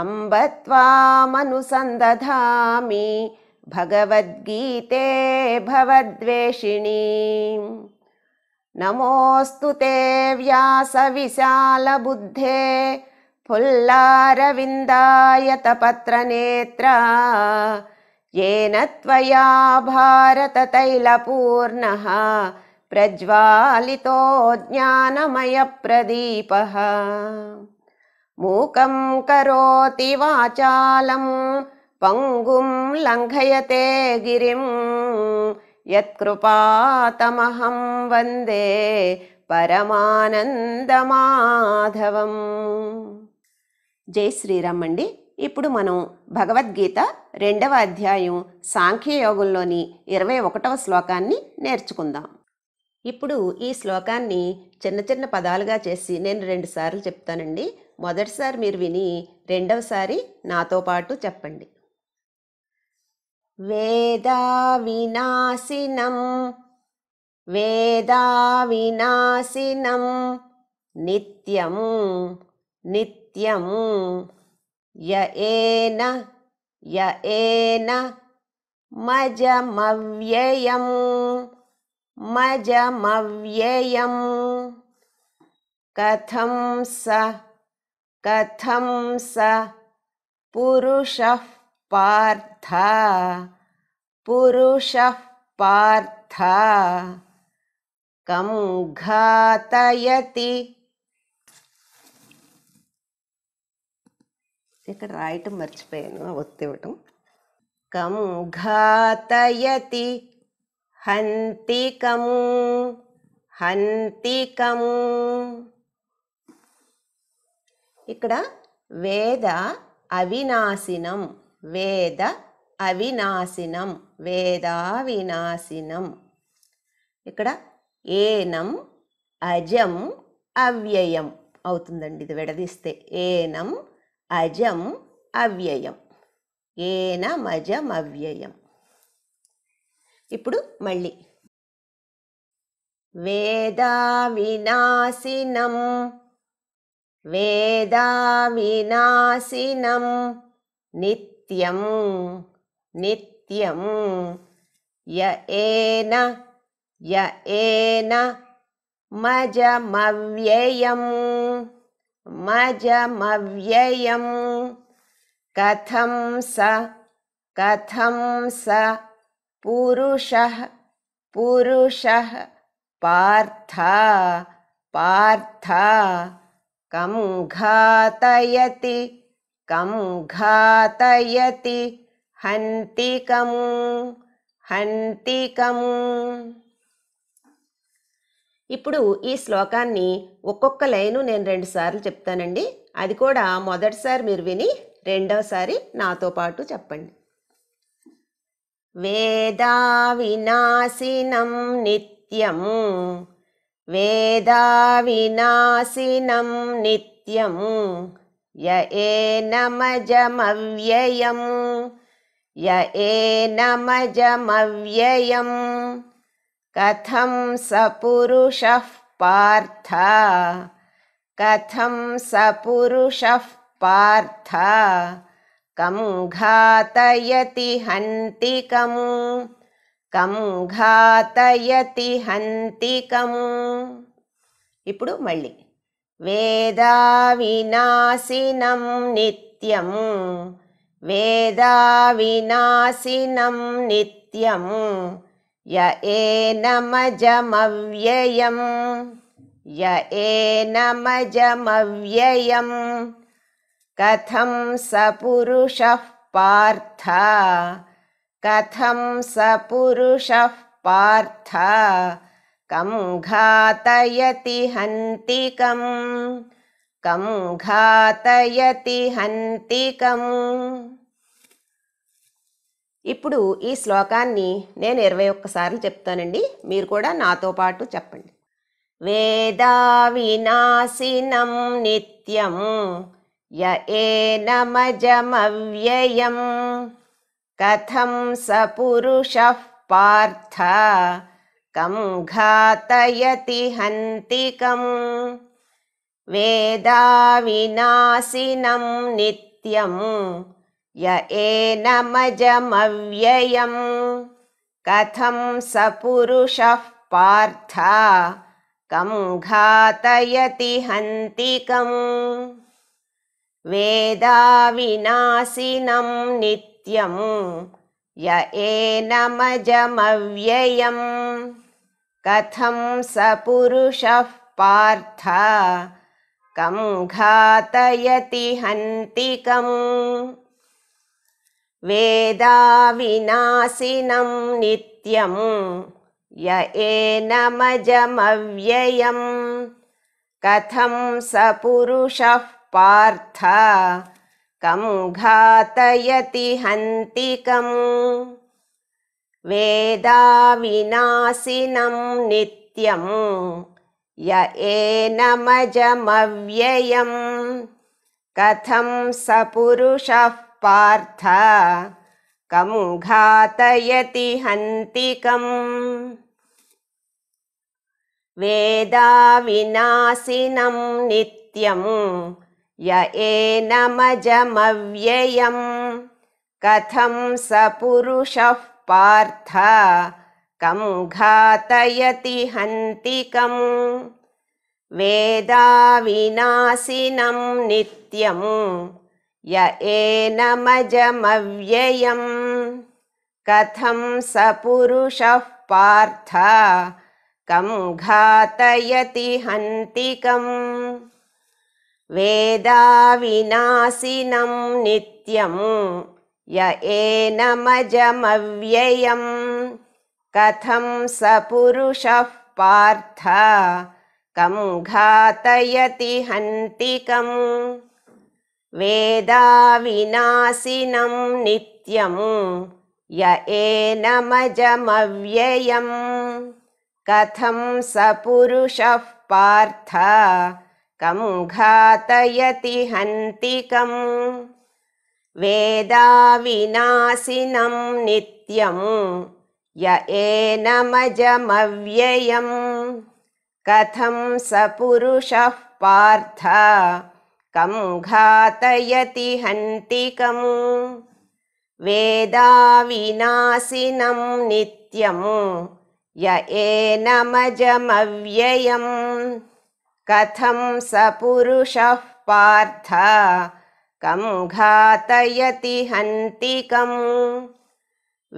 अम्ब त्वामनुसन्दधामि भगवद्गीते भवद्वेषिणी नमोऽस्तु ते व्यासविशालबुद्धे तपत्रनेत्रा येन त्वया भारततैलपूर्णः प्रज्वालितो ज्ञानमयप्रदीपः మూకం కరోతి వాచాలం పంగుం లంఘయతే గిరిం యత్కృపాతమహం వందే పరమానందమాధవం జై శ్రీరామ్ అండి ఇప్పుడు మనం భగవద్గీత రెండవ అధ్యాయం సాంఖ్యయోగంలోని ఇరవై ఒకటవ శ్లోకాన్ని నేర్చుకుందాం ఇప్పుడు ఈ శ్లోకాన్ని చిన్న చిన్న పదాలుగా చేసి నేను రెండుసార్లు చెప్తానండి మొదటిసారి మీరు విని రెండవసారి నాతో పాటు చెప్పండి వేదా వినాశినం వేదా వినాశినం నిత్యం నిత్యం యేన యేన మజమవ్యయం మజమవ్యయం కథం స కథం స పురుష పార్థ పురుష పార్థ కం ఘాతయతి ఇక్కడ రాయటం మర్చిపోయాను ఒత్తివ్వటం కం ఘాతయతి హంతికము హంతికము ఇక్కడ వేద అవినాశినం వేద అవినాశినం వేదావినాశినం ఇక్కడ ఏనం అజం అవ్యయం అవుతుందండి ఇది విడదీస్తే ఏనం అజం అవ్యయం ఏనమజం అవ్యయం ఇప్పుడు మళ్ళీ వేదా వినాశినం वेदाविनाशिनं नित्यं नित्यं येन मजमव्ययम् मजमव्ययं कथं स कथं स पुरुषः पुरुषः पार्थ पार्थ కం ఘాతయతి కం ఘాతయతి హంతికం హంతికం ఇప్పుడు ఈ శ్లోకాన్ని ఒక్కొక్క లైను నేను రెండుసార్లు చెప్తానండి అది కూడా మొదటిసారి మీరు విని రెండవసారి నాతో పాటు చెప్పండి వేదా వినాశినం నిత్యం वेदाविनाशिनं नित्यं य एनमजमव्ययं य एनमजमव्ययं कथं सपुरुषः पार्थ कथं सपुरुषः पार्थ कङ्घातयति हन्तिकम् కం ఘాతయతి హంతికం ఇప్పుడు మళ్ళీ వేదా వినాశినం నిత్యం వేదా వినాశినం నిత్యం ఏనమజమవ్యయం ఏనమజమవ్యయం కథం స పురుష పార్థ కథం స పురుష పార్థ కం ఘాతయతి హంతికం కం ఘాతయతి హంతికం ఇప్పుడు ఈ శ్లోకాన్ని నేను ఇరవై ఒక్కసార్లు చెప్తానండి మీరు కూడా నాతో పాటు చెప్పండి వేదా వినాశినం నిత్యం యేనమజమవ్యయం कथं सपुरुषः पार्थ कं घातयति हन्तिकम् वेदाविनाशिनं नित्यं य एनमजमव्ययं कथं सपुरुषः पार्थातम् वेदाविनाशिनं नित्यम् नित्यम् य एनमजमव्ययम् कथं स कथं सपुरुषः कं कङ्घातयति हन्तिकम् वेदाविनाशिनं नित्यं एनमजमव्ययम् कथं सपुरुषः पार्थ कं घातयति हन्तिकम् वेदाविनाशिनं नित्यम् य एनमजमव्ययम् कथं स पुरुषः पार्थातयति हन्तिकम् वेदाविनाशिनं नित्यम् य एन मजमव्ययं कथं पुरुषः पार्थ कं घातयति हन्तिकं वेदाविनाशिनं नित्यं यजमव्ययं कथं पुरुषः पार्थ कं घातयति हन्तिकम् वेदाविनाशिनं नित्यं यजमव्ययं कथं सपुरुषः पार्थ कं घातयति हन्तिकम् वेदाविनाशिनं नित्यं यजमव्ययं कथं सपुरुषः पार्थ कं घातयति हन्तिकम् वेदाविनाशिनं नित्यं य एनमजमव्ययं कथं स पुरुषः पार्थ कं घातयतिहन्तिकम् वेदाविनासिनं नित्यं य एनमजमव्ययम् कथं सपुरुषः पार्थ कं घातयतिहन्तिकं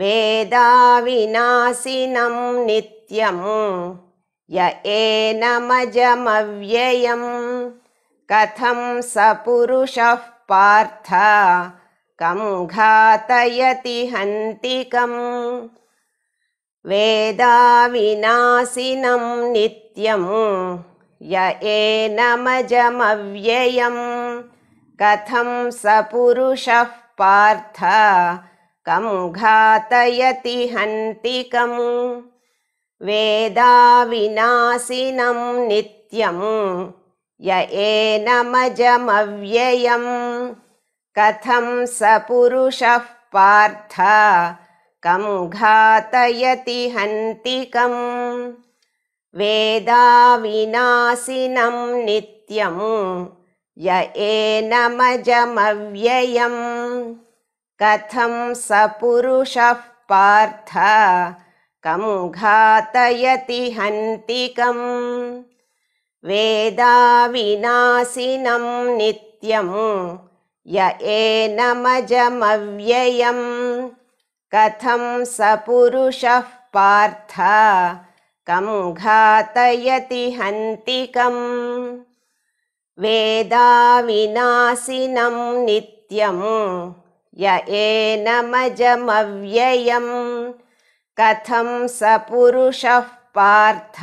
वेदाविनाशिनं नित्यम् य एनमजमव्ययं कथं सपुरुषः पार्थ कं घातयति हन्तिकम् वेदाविनाशिनं नित्यम् य एनमजमव्ययं कथं सपुरुषः पार्थ कं घातयतिहन्तिकं वेदाविनाशिनं नित्यं यमजमव्ययं कथं सपुरुषः पार्थ कं हन्तिकम् वेदाविनाशिनं नित्यं य एनमजमव्ययं कथं सपुरुषः पार्थ कं घातयति हन्तिकम् वेदाविनाशिनं नित्यं यमजमव्ययं कथं सपुरुषः पार्थ कं घातयति हन्तिकम् वेदाविनाशिनं नित्यं य एनमजमव्ययं कथं स पुरुषः पार्थ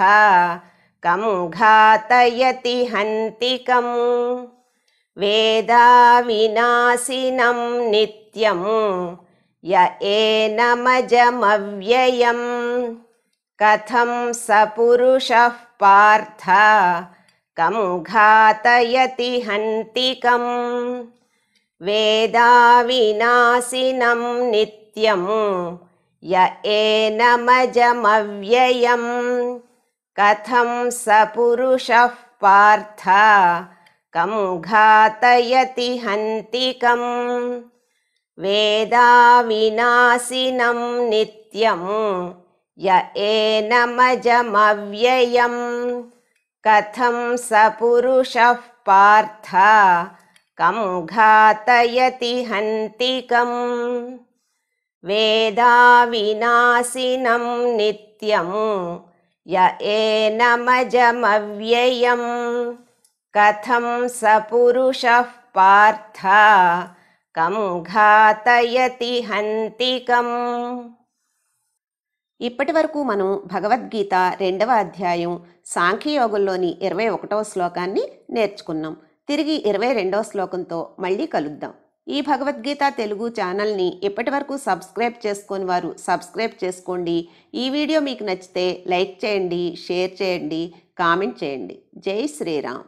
कं घातयतिहन्तिकं वेदाविनाशिनं नित्यं एनमजमव्ययम् कथं सपुरुषः पार्थ कं घातयति हन्तिकं वेदाविनाशिनं नित्यं य एनमजमव्ययं कथं सपुरुषः पार्थ कं घातयति हन्तिकम् वेदाविनाशिनं नित्यम् य एनमजमव्ययं कथं स पुरुषः पार्थ कं घातयति हन्तिकम् वेदाविनाशिनं नित्यं य यजमव्ययं कथं स पुरुषः पार्थ कं घातयति हन्तिकम् ఇప్పటి వరకు మనం భగవద్గీత రెండవ అధ్యాయం సాంఖ్యయోగంలోని ఇరవై ఒకటవ శ్లోకాన్ని నేర్చుకున్నాం తిరిగి ఇరవై రెండవ శ్లోకంతో మళ్ళీ కలుద్దాం ఈ భగవద్గీత తెలుగు ఛానల్ని ఇప్పటి వరకు సబ్స్క్రైబ్ చేసుకొని వారు సబ్స్క్రైబ్ చేసుకోండి ఈ వీడియో మీకు నచ్చితే లైక్ చేయండి షేర్ చేయండి కామెంట్ చేయండి జై శ్రీరామ్